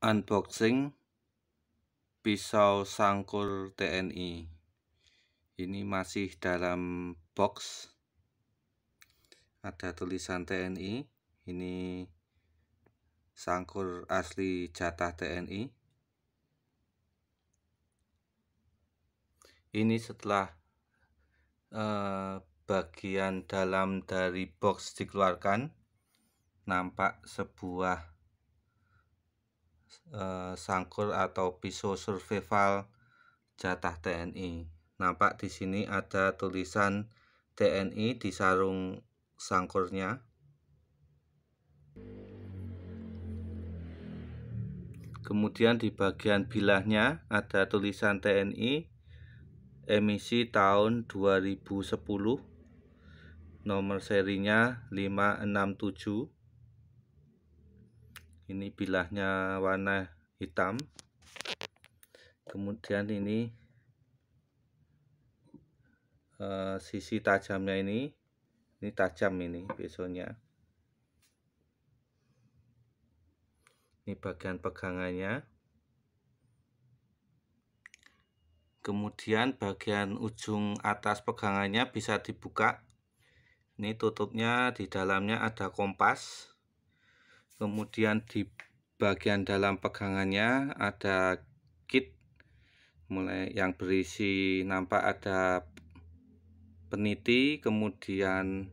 unboxing pisau sangkur TNI ini masih dalam box ada tulisan TNI ini sangkur asli jatah TNI ini setelah eh, bagian dalam dari box dikeluarkan nampak sebuah eh, sangkur atau pisau survival jatah TNI. Nampak di sini ada tulisan TNI di sarung sangkurnya. Kemudian di bagian bilahnya ada tulisan TNI emisi tahun 2010 nomor serinya 567 ini bilahnya warna hitam kemudian ini uh, sisi tajamnya ini ini tajam ini besoknya ini bagian pegangannya kemudian bagian ujung atas pegangannya bisa dibuka ini tutupnya di dalamnya ada kompas kemudian di bagian dalam pegangannya ada kit mulai yang berisi nampak ada peniti kemudian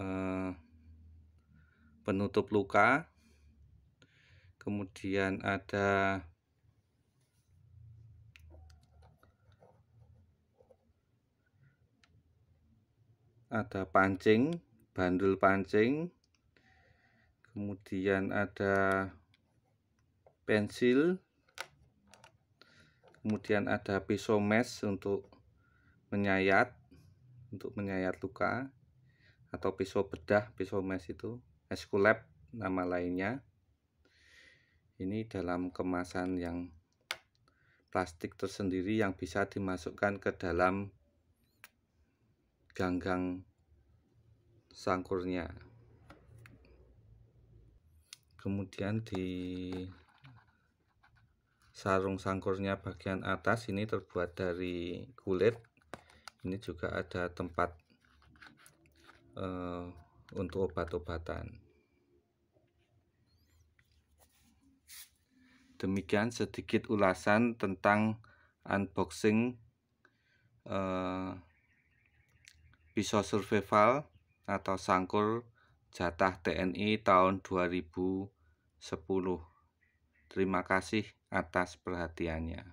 eh, penutup luka kemudian ada ada pancing bandul pancing kemudian ada pensil kemudian ada pisau mes untuk menyayat untuk menyayat luka atau pisau bedah pisau mes itu esculap nama lainnya ini dalam kemasan yang plastik tersendiri yang bisa dimasukkan ke dalam ganggang sangkurnya kemudian di sarung sangkurnya bagian atas ini terbuat dari kulit ini juga ada tempat uh, untuk obat-obatan demikian sedikit ulasan tentang unboxing uh, pisau survival atau sangkur jatah TNI tahun 2010. Terima kasih atas perhatiannya.